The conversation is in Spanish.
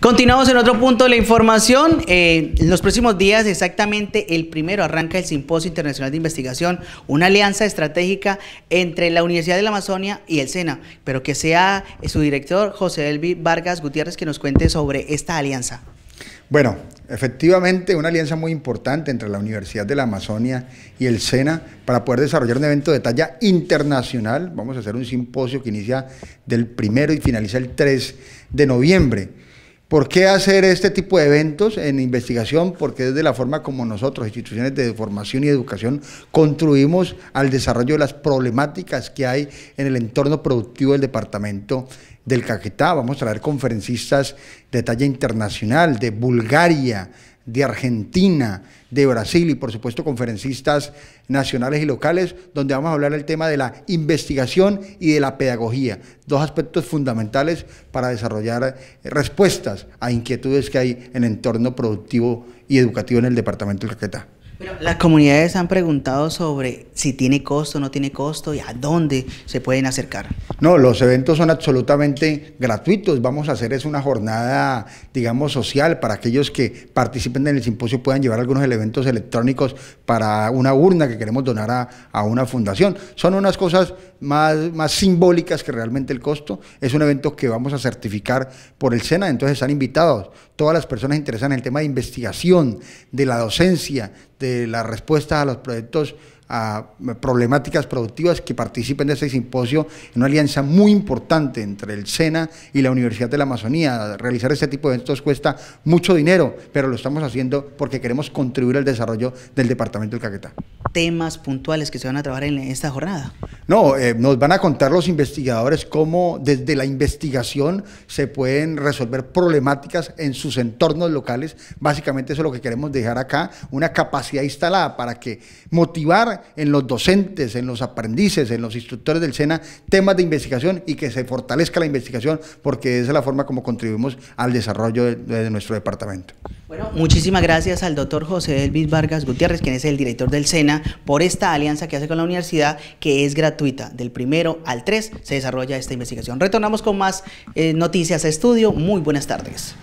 Continuamos en otro punto de la información. Eh, en los próximos días, exactamente el primero, arranca el Simposio Internacional de Investigación, una alianza estratégica entre la Universidad de la Amazonia y el SENA, pero que sea su director, José Elvi Vargas Gutiérrez, que nos cuente sobre esta alianza. Bueno, efectivamente una alianza muy importante entre la Universidad de la Amazonia y el SENA para poder desarrollar un evento de talla internacional. Vamos a hacer un simposio que inicia del primero y finaliza el 3 de noviembre. ¿Por qué hacer este tipo de eventos en investigación? Porque es de la forma como nosotros, instituciones de formación y educación, contribuimos al desarrollo de las problemáticas que hay en el entorno productivo del departamento del Caquetá. Vamos a traer conferencistas de talla internacional, de Bulgaria, de Argentina, de Brasil y por supuesto conferencistas nacionales y locales, donde vamos a hablar del tema de la investigación y de la pedagogía, dos aspectos fundamentales para desarrollar eh, respuestas a inquietudes que hay en el entorno productivo y educativo en el departamento del Caquetá las comunidades han preguntado sobre si tiene costo, no tiene costo y a dónde se pueden acercar. No, los eventos son absolutamente gratuitos. Vamos a hacer es una jornada, digamos, social para aquellos que participen en el simposio puedan llevar algunos elementos electrónicos para una urna que queremos donar a, una fundación. Son unas cosas más, más simbólicas que realmente el costo. Es un evento que vamos a certificar por el SENA, entonces están invitados todas las personas interesadas en el tema de investigación, de la docencia, de la respuesta a los proyectos a problemáticas productivas que participen de este simposio en una alianza muy importante entre el SENA y la Universidad de la Amazonía. Realizar este tipo de eventos cuesta mucho dinero, pero lo estamos haciendo porque queremos contribuir al desarrollo del departamento del Caquetá. Temas puntuales que se van a trabajar en esta jornada. No, eh, nos van a contar los investigadores cómo desde la investigación se pueden resolver problemáticas en sus entornos locales. Básicamente eso es lo que queremos dejar acá, una capacidad instalada para que motivar en los docentes, en los aprendices, en los instructores del SENA temas de investigación y que se fortalezca la investigación porque esa es la forma como contribuimos al desarrollo de nuestro departamento. Bueno, muchísimas gracias al doctor José Elvis Vargas Gutiérrez, quien es el director del SENA, por esta alianza que hace con la universidad, que es gratuita. Del primero al 3 se desarrolla esta investigación. Retornamos con más eh, noticias a estudio. Muy buenas tardes.